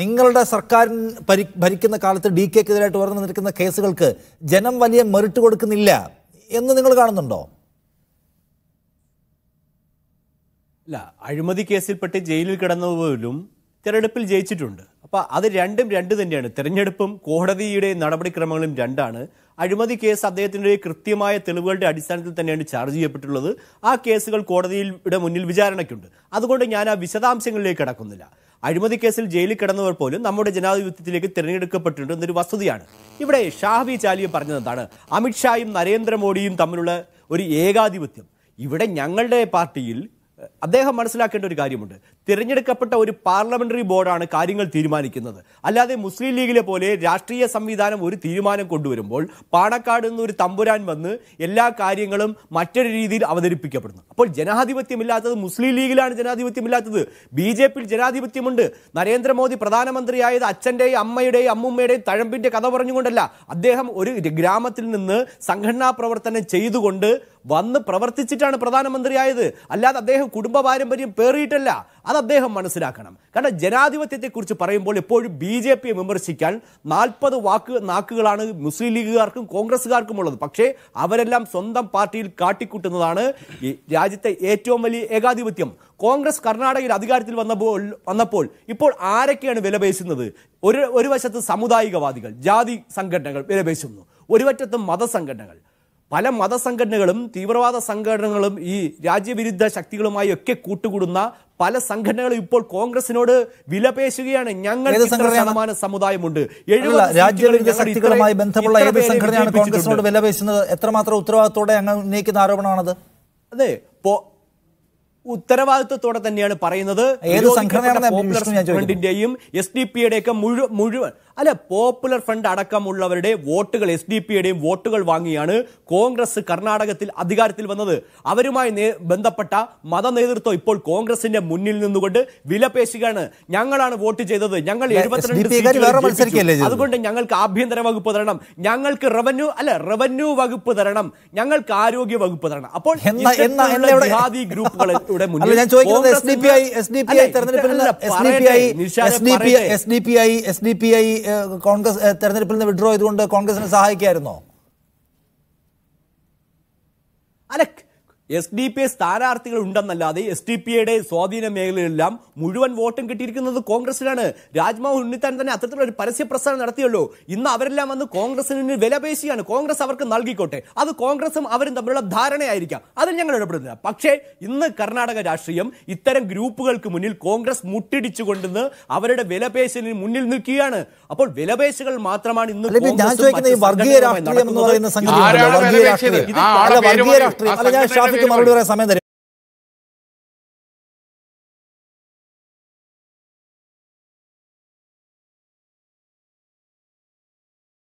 നിങ്ങളുടെ സർക്കാർ ഭരിക്കുന്ന കാലത്ത് ഡി എതിരായിട്ട് ഉയർന്നു നിൽക്കുന്ന കേസുകൾക്ക് ജനം വലിയ മെറിറ്റ് കൊടുക്കുന്നില്ല എന്ന് നിങ്ങൾ കാണുന്നുണ്ടോ അല്ല അഴിമതി കേസിൽപ്പെട്ട് ജയിലിൽ കിടന്ന പോലും തെരഞ്ഞെടുപ്പിൽ ജയിച്ചിട്ടുണ്ട് അപ്പോൾ അത് രണ്ടും രണ്ട് തന്നെയാണ് തെരഞ്ഞെടുപ്പും കോടതിയുടെ നടപടിക്രമങ്ങളും രണ്ടാണ് അഴിമതി കേസ് അദ്ദേഹത്തിൻ്റെ കൃത്യമായ തെളിവുകളുടെ അടിസ്ഥാനത്തിൽ തന്നെയാണ് ചാർജ് ചെയ്യപ്പെട്ടുള്ളത് ആ കേസുകൾ കോടതിയുടെ മുന്നിൽ വിചാരണയ്ക്കുണ്ട് അതുകൊണ്ട് ഞാൻ ആ വിശദാംശങ്ങളിലേക്ക് കടക്കുന്നില്ല അഴിമതി കേസിൽ ജയിലിൽ കിടന്നവർ പോലും നമ്മുടെ ജനാധിപത്യത്തിലേക്ക് തിരഞ്ഞെടുക്കപ്പെട്ടിട്ടുണ്ട് എന്നൊരു വസ്തുതയാണ് ഇവിടെ ഷാഹബി ചാലിയ പറഞ്ഞതെന്താണ് അമിത്ഷായും നരേന്ദ്രമോദിയും തമ്മിലുള്ള ഒരു ഏകാധിപത്യം ഇവിടെ ഞങ്ങളുടെ പാർട്ടിയിൽ അദ്ദേഹം മനസ്സിലാക്കേണ്ട ഒരു കാര്യമുണ്ട് തിരഞ്ഞെടുക്കപ്പെട്ട ഒരു പാർലമെന്ററി ബോർഡാണ് കാര്യങ്ങൾ തീരുമാനിക്കുന്നത് അല്ലാതെ മുസ്ലിം ലീഗിലെ പോലെ രാഷ്ട്രീയ സംവിധാനം ഒരു തീരുമാനം കൊണ്ടുവരുമ്പോൾ പാണക്കാട് നിന്നൊരു തമ്പുരാൻ വന്ന് എല്ലാ കാര്യങ്ങളും മറ്റൊരു രീതിയിൽ അവതരിപ്പിക്കപ്പെടുന്നു അപ്പോൾ ജനാധിപത്യമില്ലാത്തത് മുസ്ലിം ലീഗിലാണ് ജനാധിപത്യമില്ലാത്തത് ബി ജെ പിയിൽ ജനാധിപത്യമുണ്ട് നരേന്ദ്രമോദി പ്രധാനമന്ത്രിയായത് അച്ഛൻ്റെയും അമ്മയുടെയും അമ്മൂമ്മയുടെയും തഴമ്പിൻ്റെ കഥ പറഞ്ഞുകൊണ്ടല്ല അദ്ദേഹം ഒരു ഗ്രാമത്തിൽ നിന്ന് സംഘടനാ പ്രവർത്തനം ചെയ്തുകൊണ്ട് വന്ന് പ്രവർത്തിച്ചിട്ടാണ് പ്രധാനമന്ത്രിയായത് അല്ലാതെ അദ്ദേഹം കുടുംബ പാരമ്പര്യം പേറിയിട്ടല്ല അത് അദ്ദേഹം മനസ്സിലാക്കണം കാരണം ജനാധിപത്യത്തെക്കുറിച്ച് പറയുമ്പോൾ എപ്പോഴും ബി ജെ പിയെ വിമർശിക്കാൻ നാൽപ്പത് വാക്ക് നാക്കുകളാണ് മുസ്ലിം ലീഗുകാർക്കും കോൺഗ്രസ്സുകാർക്കും ഉള്ളത് പക്ഷേ അവരെല്ലാം സ്വന്തം പാർട്ടിയിൽ കാട്ടിക്കൂട്ടുന്നതാണ് രാജ്യത്തെ ഏറ്റവും വലിയ ഏകാധിപത്യം കോൺഗ്രസ് കർണാടകയിൽ അധികാരത്തിൽ വന്നപ്പോൾ വന്നപ്പോൾ ഇപ്പോൾ ആരൊക്കെയാണ് വിലപേശുന്നത് ഒരു ഒരു വശത്ത് സമുദായികവാദികൾ ജാതി സംഘടനകൾ വിലപേശുന്നു ഒരു വറ്റത്ത് മതസംഘടനകൾ പല മതസംഘടനകളും തീവ്രവാദ സംഘടനകളും ഈ രാജ്യവിരുദ്ധ ശക്തികളുമായി ഒക്കെ കൂട്ടുകൂടുന്ന പല സംഘടനകളും ഇപ്പോൾ കോൺഗ്രസിനോട് വിലപേശുകയാണ് ഞങ്ങൾ ശതമാനം സമുദായമുണ്ട് രാജ്യവിരുദ്ധ ശക്തികളുമായി ബന്ധമുള്ള ഏത് സംഘടനയാണ് കോൺഗ്രസിനോട് വിലപേശുന്നത് എത്രമാത്രം ഉത്തരവാദിത്തോടെ ഞങ്ങൾ ഉന്നയിക്കുന്ന ആരോപണമാണത് അതെ ഉത്തരവാദിത്വത്തോടെ തന്നെയാണ് പറയുന്നത് ഫ്രണ്ടിന്റെയും എസ് ഡി പിയുടെ ഒക്കെ മുഴുവൻ മുഴുവൻ അല്ല പോപ്പുലർ ഫ്രണ്ട് അടക്കമുള്ളവരുടെ വോട്ടുകൾ എസ് ഡി പിയുടെയും വോട്ടുകൾ വാങ്ങിയാണ് കോൺഗ്രസ് കർണാടകത്തിൽ അധികാരത്തിൽ വന്നത് അവരുമായി ബന്ധപ്പെട്ട മത നേതൃത്വം ഇപ്പോൾ കോൺഗ്രസിന്റെ മുന്നിൽ നിന്നുകൊണ്ട് വിലപേശുകയാണ് ഞങ്ങളാണ് വോട്ട് ചെയ്തത് ഞങ്ങൾ അതുകൊണ്ട് ഞങ്ങൾക്ക് ആഭ്യന്തര വകുപ്പ് തരണം ഞങ്ങൾക്ക് റവന്യൂ അല്ല റവന്യൂ വകുപ്പ് തരണം ഞങ്ങൾക്ക് ആരോഗ്യ വകുപ്പ് തരണം അപ്പോൾ ഗ്രൂപ്പുകൾ ഇവിടെ ഞാൻ ചോദിക്കുന്നത് കോൺഗ്രസ് തെരഞ്ഞെടുപ്പിൽ നിന്ന് വിഡ്രോ ചെയ്തുകൊണ്ട് കോൺഗ്രസിനെ സഹായിക്കായിരുന്നോ അല്ല എസ് ഡി പി സ്ഥാനാർത്ഥികൾ ഉണ്ടെന്നല്ലാതെ എസ് ഡി പി എയുടെ സ്വാധീന മേഖലയിലെല്ലാം മുഴുവൻ വോട്ടും കിട്ടിയിരിക്കുന്നത് കോൺഗ്രസിനാണ് രാജ്മോഹൻ ഉണ്ണിത്താൻ തന്നെ അത്തരത്തിലൊരു ഒരു പരസ്യ പ്രസ്ഥാനം നടത്തിയുള്ളൂ ഇന്ന് അവരെല്ലാം വന്ന് കോൺഗ്രസിന് വിലപേശിയാണ് കോൺഗ്രസ് അവർക്ക് നൽകിക്കോട്ടെ അത് കോൺഗ്രസും അവരും തമ്മിലുള്ള ധാരണയായിരിക്കാം അതിൽ ഞങ്ങൾ ഇടപെടുന്നില്ല പക്ഷേ ഇന്ന് കർണാടക രാഷ്ട്രീയം ഇത്തരം ഗ്രൂപ്പുകൾക്ക് മുന്നിൽ കോൺഗ്രസ് മുട്ടിടിച്ചു കൊണ്ടുവന്ന് അവരുടെ വിലപേശലിന് മുന്നിൽ നിൽക്കുകയാണ് അപ്പോൾ വിലപേശകൾ മാത്രമാണ് ഇന്ന് ഞാൻ വർഗീയ രാഷ്ട്രീയം വർഗീയ രാഷ്ട്രീയം ചോദ്യങ്ങൾക്ക് മറുപടി പറയാൻ സമയം തരും